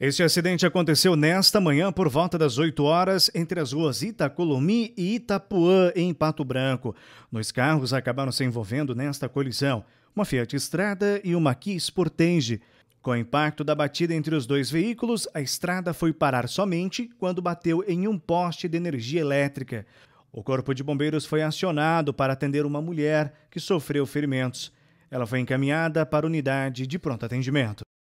Este acidente aconteceu nesta manhã por volta das 8 horas entre as ruas Itacolomi e Itapuã, em Pato Branco. Dois carros acabaram se envolvendo nesta colisão, uma Fiat Estrada e uma Kia Sportage. Com o impacto da batida entre os dois veículos, a estrada foi parar somente quando bateu em um poste de energia elétrica. O corpo de bombeiros foi acionado para atender uma mulher que sofreu ferimentos. Ela foi encaminhada para a unidade de pronto atendimento.